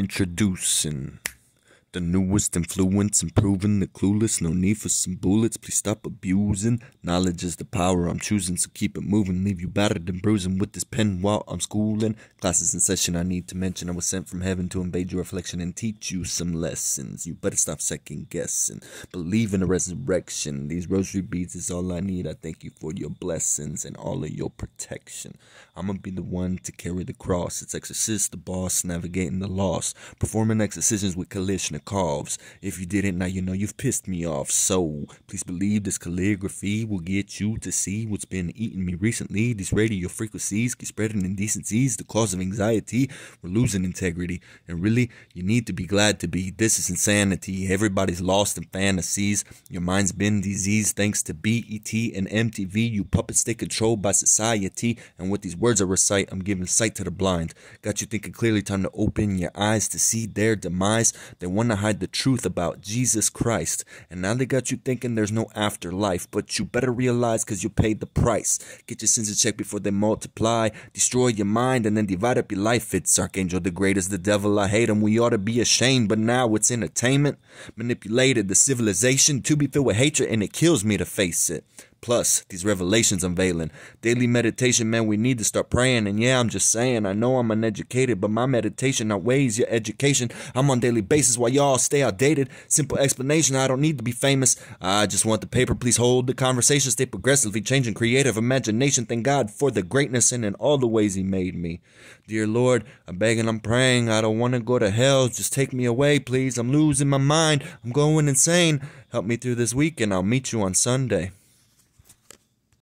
introducing the newest influence, improving the clueless. No need for some bullets. Please stop abusing. Knowledge is the power I'm choosing, so keep it moving. Leave you battered and bruising with this pen while I'm schooling. Classes in session, I need to mention. I was sent from heaven to invade your reflection and teach you some lessons. You better stop second guessing. Believe in the resurrection. These rosary beads is all I need. I thank you for your blessings and all of your protection. I'm gonna be the one to carry the cross. It's exorcist, the boss, navigating the lost, performing exorcisms with collision the If you didn't, now you know you've pissed me off. So please believe this calligraphy will get you to see what's been eating me recently. These radio frequencies keep spreading indecencies, the cause of anxiety. We're losing integrity. And really, you need to be glad to be. This is insanity. Everybody's lost in fantasies. Your mind's been diseased thanks to BET and MTV. You puppets stay controlled by society. And with these words I recite, I'm giving sight to the blind. Got you thinking clearly, time to open your eyes to see their demise. They want to hide the truth about Jesus Christ. And now they got you thinking there's no afterlife, but you better realize because you paid the price. Get your sins in check before they multiply, destroy your mind, and then divide up your life. It's Archangel the Greatest, the devil, I hate him. We ought to be ashamed, but now it's entertainment. Manipulated the civilization to be filled with hatred, and it kills me to face it. Plus, these revelations unveiling. Daily meditation, man, we need to start praying. And yeah, I'm just saying, I know I'm uneducated, but my meditation outweighs your education. I'm on daily basis while y'all stay outdated. Simple explanation, I don't need to be famous. I just want the paper. Please hold the conversation. Stay progressively changing creative imagination. Thank God for the greatness and in all the ways he made me. Dear Lord, I'm begging, I'm praying. I don't want to go to hell. Just take me away, please. I'm losing my mind. I'm going insane. Help me through this week and I'll meet you on Sunday.